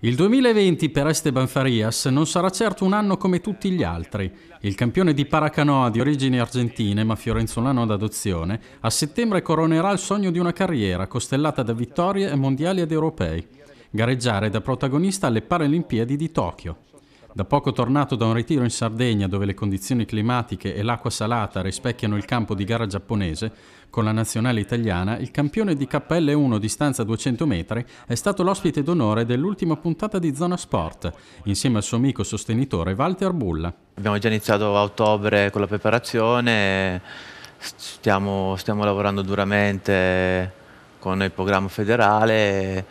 Il 2020 per Esteban Farias non sarà certo un anno come tutti gli altri. Il campione di paracanoa di origini argentine, ma fiorenzolano d'adozione, a settembre coronerà il sogno di una carriera costellata da vittorie mondiali ed europei. Gareggiare da protagonista alle Paralimpiadi di Tokyo. Da poco tornato da un ritiro in Sardegna dove le condizioni climatiche e l'acqua salata rispecchiano il campo di gara giapponese, con la nazionale italiana, il campione di KL1 distanza 200 metri è stato l'ospite d'onore dell'ultima puntata di Zona Sport, insieme al suo amico sostenitore Walter Bulla. Abbiamo già iniziato a ottobre con la preparazione, stiamo, stiamo lavorando duramente con il programma federale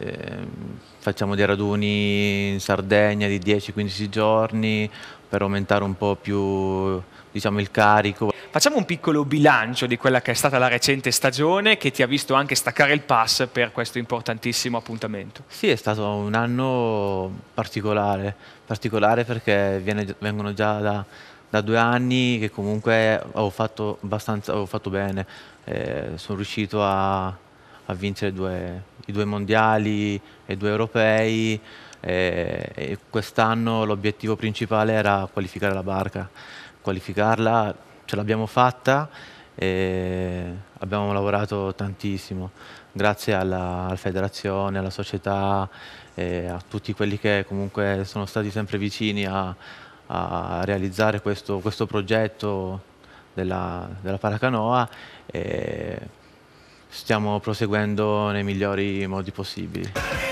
Ehm, facciamo dei raduni in Sardegna di 10-15 giorni per aumentare un po' più diciamo, il carico. Facciamo un piccolo bilancio di quella che è stata la recente stagione che ti ha visto anche staccare il pass per questo importantissimo appuntamento. Sì, è stato un anno particolare, particolare perché viene, vengono già da, da, due anni che comunque ho fatto, abbastanza, ho fatto bene, eh, sono riuscito a a vincere due, i due mondiali e due europei e, e quest'anno l'obiettivo principale era qualificare la barca. Qualificarla ce l'abbiamo fatta e abbiamo lavorato tantissimo grazie alla, alla federazione, alla società, eh, a tutti quelli che comunque sono stati sempre vicini a, a realizzare questo, questo progetto della, della paracanoa. Eh, stiamo proseguendo nei migliori modi possibili.